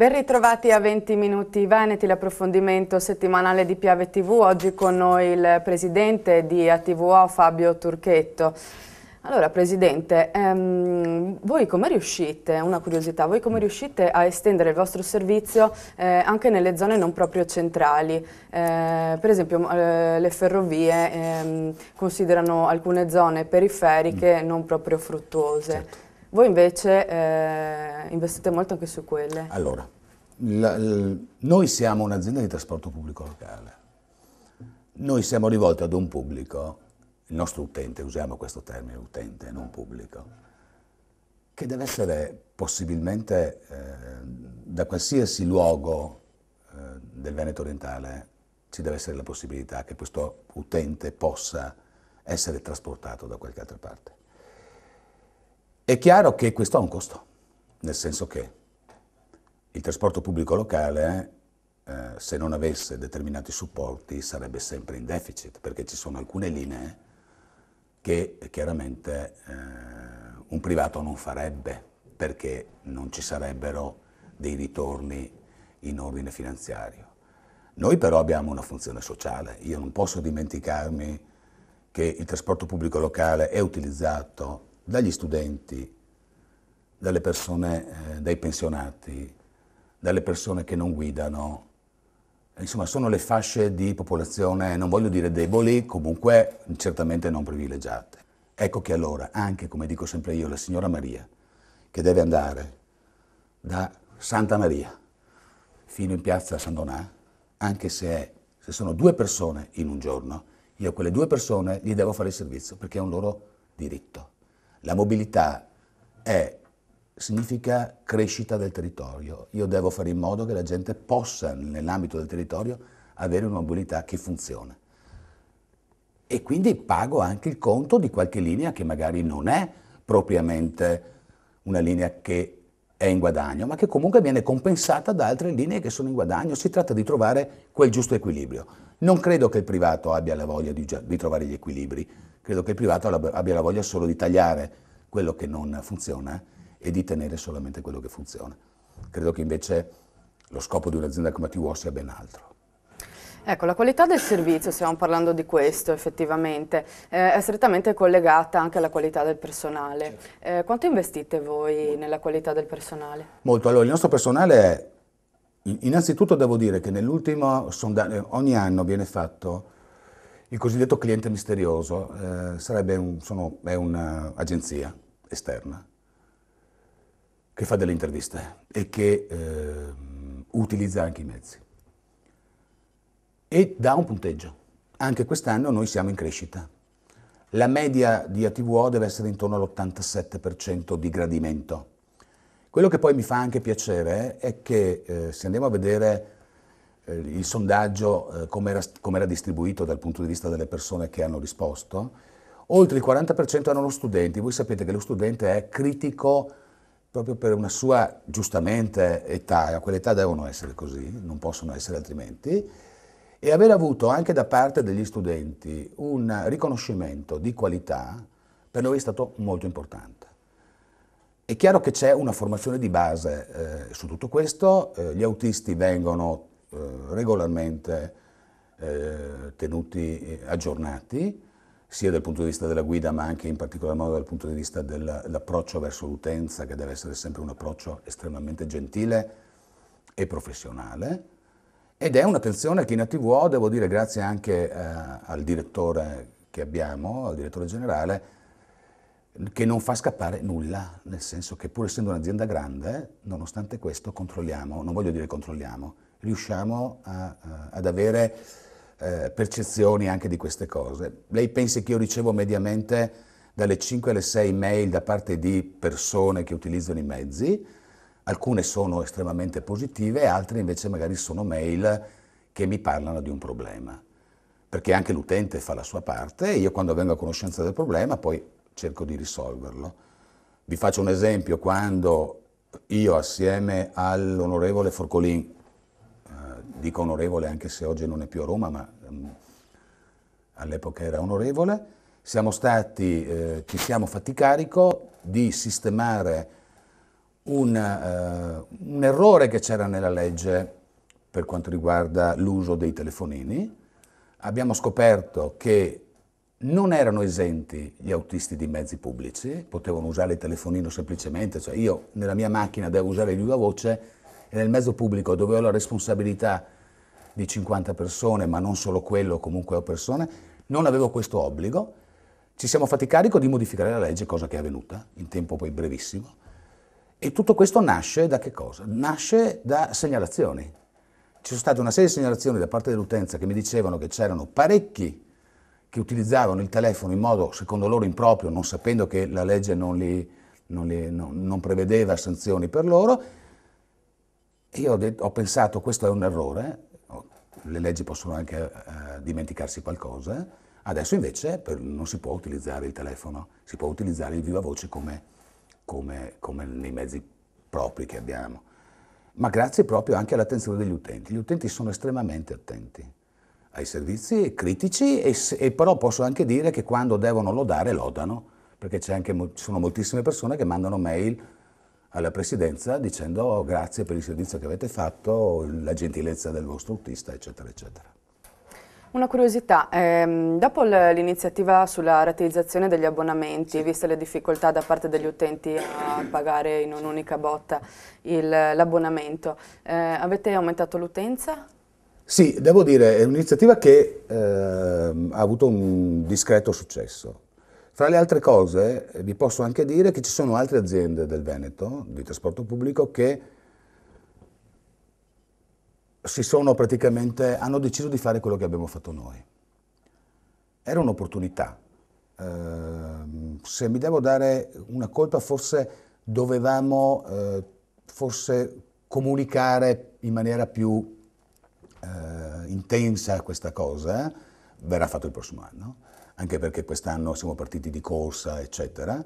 Ben ritrovati a 20 minuti Veneti, l'approfondimento settimanale di Piave TV, oggi con noi il presidente di ATVO Fabio Turchetto. Allora Presidente, ehm, voi come riuscite, una curiosità, voi come riuscite a estendere il vostro servizio eh, anche nelle zone non proprio centrali? Eh, per esempio eh, le ferrovie ehm, considerano alcune zone periferiche mm. non proprio fruttuose. Certo. Voi invece eh, investite molto anche su quelle. Allora, la, la, noi siamo un'azienda di trasporto pubblico locale. Noi siamo rivolti ad un pubblico, il nostro utente, usiamo questo termine utente, non pubblico, che deve essere possibilmente eh, da qualsiasi luogo eh, del Veneto orientale ci deve essere la possibilità che questo utente possa essere trasportato da qualche altra parte. È chiaro che questo ha un costo, nel senso che il trasporto pubblico locale, eh, se non avesse determinati supporti, sarebbe sempre in deficit, perché ci sono alcune linee che chiaramente eh, un privato non farebbe, perché non ci sarebbero dei ritorni in ordine finanziario. Noi però abbiamo una funzione sociale, io non posso dimenticarmi che il trasporto pubblico locale è utilizzato dagli studenti, dalle persone, eh, dai pensionati, dalle persone che non guidano. Insomma, sono le fasce di popolazione, non voglio dire deboli, comunque certamente non privilegiate. Ecco che allora, anche come dico sempre io, la signora Maria, che deve andare da Santa Maria fino in piazza San Donà, anche se, è, se sono due persone in un giorno, io a quelle due persone gli devo fare il servizio perché è un loro diritto. La mobilità è, significa crescita del territorio. Io devo fare in modo che la gente possa, nell'ambito del territorio, avere una mobilità che funziona. E quindi pago anche il conto di qualche linea che magari non è propriamente una linea che è in guadagno, ma che comunque viene compensata da altre linee che sono in guadagno. Si tratta di trovare quel giusto equilibrio. Non credo che il privato abbia la voglia di, di trovare gli equilibri credo che il privato abbia la voglia solo di tagliare quello che non funziona e di tenere solamente quello che funziona. Credo che invece lo scopo di un'azienda come TWO sia ben altro. Ecco, la qualità del servizio, stiamo parlando di questo effettivamente, eh, è strettamente collegata anche alla qualità del personale. Certo. Eh, quanto investite voi nella qualità del personale? Molto, allora il nostro personale, innanzitutto devo dire che nell'ultimo sondaggio, eh, ogni anno viene fatto il cosiddetto cliente misterioso eh, sarebbe un, sono, è un'agenzia esterna che fa delle interviste e che eh, utilizza anche i mezzi e dà un punteggio. Anche quest'anno noi siamo in crescita. La media di ATVO deve essere intorno all'87% di gradimento. Quello che poi mi fa anche piacere è che eh, se andiamo a vedere eh, il sondaggio eh, come era distribuito dal punto di vista delle persone che hanno risposto. Oltre il 40% erano studenti, voi sapete che lo studente è critico proprio per una sua giustamente età, a quell'età devono essere così, non possono essere altrimenti, e aver avuto anche da parte degli studenti un riconoscimento di qualità per noi è stato molto importante. È chiaro che c'è una formazione di base eh, su tutto questo, eh, gli autisti vengono eh, regolarmente eh, tenuti eh, aggiornati, sia dal punto di vista della guida ma anche in particolar modo dal punto di vista dell'approccio verso l'utenza che deve essere sempre un approccio estremamente gentile e professionale ed è un'attenzione che in ATVO devo dire grazie anche eh, al direttore che abbiamo, al direttore generale, che non fa scappare nulla, nel senso che pur essendo un'azienda grande, nonostante questo controlliamo, non voglio dire controlliamo, riusciamo a, a, ad avere eh, percezioni anche di queste cose. Lei pensi che io ricevo mediamente dalle 5 alle 6 mail da parte di persone che utilizzano i mezzi, alcune sono estremamente positive, altre invece magari sono mail che mi parlano di un problema, perché anche l'utente fa la sua parte e io quando vengo a conoscenza del problema poi cerco di risolverlo. Vi faccio un esempio, quando io assieme all'onorevole Forcolin dico onorevole anche se oggi non è più a Roma, ma um, all'epoca era onorevole, siamo stati, eh, ci siamo fatti carico di sistemare un, eh, un errore che c'era nella legge per quanto riguarda l'uso dei telefonini. Abbiamo scoperto che non erano esenti gli autisti di mezzi pubblici, potevano usare il telefonino semplicemente, cioè io nella mia macchina devo usare il viva voce, e nel mezzo pubblico dove ho la responsabilità di 50 persone, ma non solo quello, comunque ho persone, non avevo questo obbligo. Ci siamo fatti carico di modificare la legge, cosa che è avvenuta in tempo poi brevissimo. E tutto questo nasce da che cosa? Nasce da segnalazioni. Ci sono state una serie di segnalazioni da parte dell'utenza che mi dicevano che c'erano parecchi che utilizzavano il telefono in modo, secondo loro, improprio, non sapendo che la legge non, li, non, li, non, non prevedeva sanzioni per loro, e io ho, detto, ho pensato, questo è un errore, le leggi possono anche eh, dimenticarsi qualcosa, adesso invece per, non si può utilizzare il telefono, si può utilizzare il viva voce come, come, come nei mezzi propri che abbiamo, ma grazie proprio anche all'attenzione degli utenti. Gli utenti sono estremamente attenti ai servizi critici e, e, però posso anche dire che quando devono lodare lodano, perché ci sono moltissime persone che mandano mail alla presidenza dicendo oh, grazie per il servizio che avete fatto, la gentilezza del vostro autista, eccetera, eccetera. Una curiosità, ehm, dopo l'iniziativa sulla rateizzazione degli abbonamenti, sì. viste le difficoltà da parte degli utenti a pagare in un'unica botta l'abbonamento, eh, avete aumentato l'utenza? Sì, devo dire, è un'iniziativa che eh, ha avuto un discreto successo. Tra le altre cose vi posso anche dire che ci sono altre aziende del Veneto, di trasporto pubblico, che hanno deciso di fare quello che abbiamo fatto noi. Era un'opportunità. Eh, se mi devo dare una colpa, forse dovevamo eh, forse comunicare in maniera più eh, intensa questa cosa. Eh, verrà fatto il prossimo anno anche perché quest'anno siamo partiti di corsa, eccetera,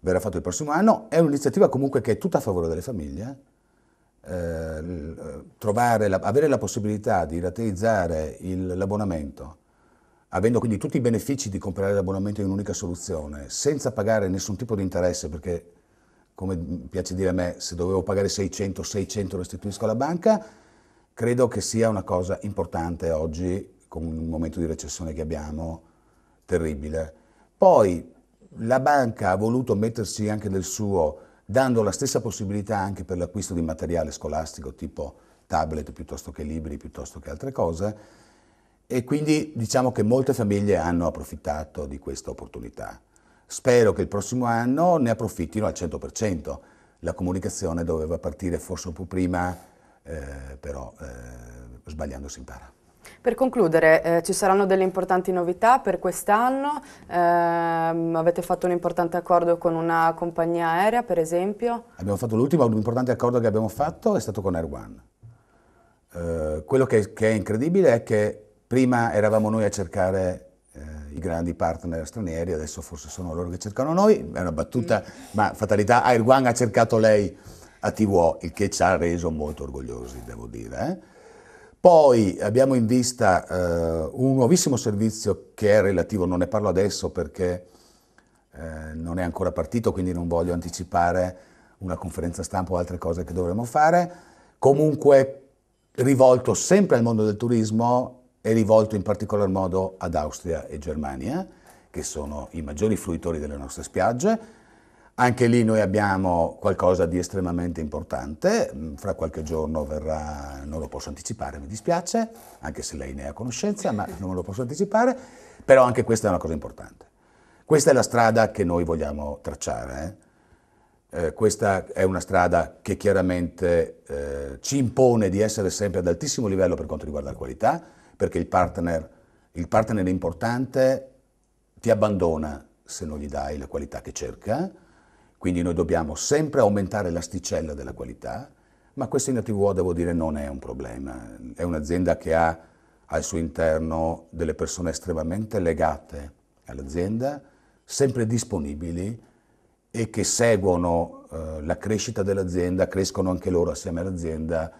verrà fatto il prossimo anno. È un'iniziativa comunque che è tutta a favore delle famiglie. Eh, eh la, avere la possibilità di rateizzare il, l'abbonamento, avendo quindi tutti i benefici di comprare l'abbonamento in un'unica soluzione, senza pagare nessun tipo di interesse, perché come piace dire a me, se dovevo pagare 600, 600 restituisco alla banca, credo che sia una cosa importante oggi, con il momento di recessione che abbiamo, terribile. Poi la banca ha voluto mettersi anche del suo, dando la stessa possibilità anche per l'acquisto di materiale scolastico tipo tablet piuttosto che libri, piuttosto che altre cose. E quindi diciamo che molte famiglie hanno approfittato di questa opportunità. Spero che il prossimo anno ne approfittino al 100%. La comunicazione doveva partire forse un po' prima, eh, però eh, sbagliando si impara. Per concludere, eh, ci saranno delle importanti novità per quest'anno, ehm, avete fatto un importante accordo con una compagnia aerea per esempio? Abbiamo fatto l'ultimo, un importante accordo che abbiamo fatto è stato con Air One. Eh, quello che, che, è incredibile è che prima eravamo noi a cercare eh, i grandi partner stranieri, adesso forse sono loro che cercano noi, è una battuta, mm. ma fatalità, Air One ha cercato lei a TVO, il che ci ha reso molto orgogliosi, devo dire. Eh. Poi abbiamo in vista eh, un nuovissimo servizio che è relativo, non ne parlo adesso perché eh, non è ancora partito, quindi non voglio anticipare una conferenza stampa o altre cose che dovremmo fare, comunque rivolto sempre al mondo del turismo e rivolto in particolar modo ad Austria e Germania, che sono i maggiori fruitori delle nostre spiagge, anche lì noi abbiamo qualcosa di estremamente importante, mm, fra qualche giorno verrà, non lo posso anticipare, mi dispiace, anche se lei ne è a conoscenza, ma non lo posso anticipare, però anche questa è una cosa importante. Questa è la strada che noi vogliamo tracciare. Eh, eh questa è una strada che chiaramente eh, ci impone di essere sempre ad altissimo livello per quanto riguarda la qualità, perché il partner, il partner importante ti abbandona se non gli dai la qualità che cerca quindi noi dobbiamo sempre aumentare l'asticella della qualità, ma questo in ATV devo dire non è un problema. È un'azienda che ha al suo interno delle persone estremamente legate all'azienda, sempre disponibili e che seguono eh, la crescita dell'azienda, crescono anche loro assieme all'azienda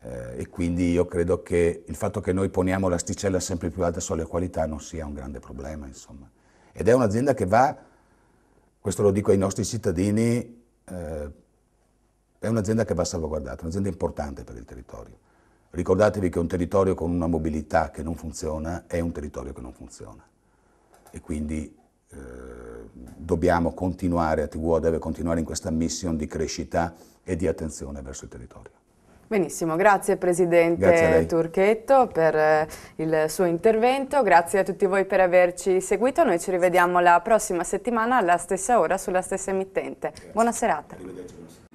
eh, e quindi io credo che il fatto che noi poniamo l'asticella sempre più alta sulle qualità non sia un grande problema, insomma. Ed è un'azienda che va questo lo dico ai nostri cittadini, eh, è un'azienda che va salvaguardata, un'azienda importante per il territorio. Ricordatevi che un territorio con una mobilità che non funziona è un territorio che non funziona e quindi eh, dobbiamo continuare, ATWO deve continuare in questa mission di crescita e di attenzione verso il territorio. Benissimo, grazie Presidente grazie Turchetto per eh, il suo intervento, grazie a tutti voi per averci seguito, noi ci rivediamo la prossima settimana alla stessa ora sulla stessa emittente. Grazie. Buona serata.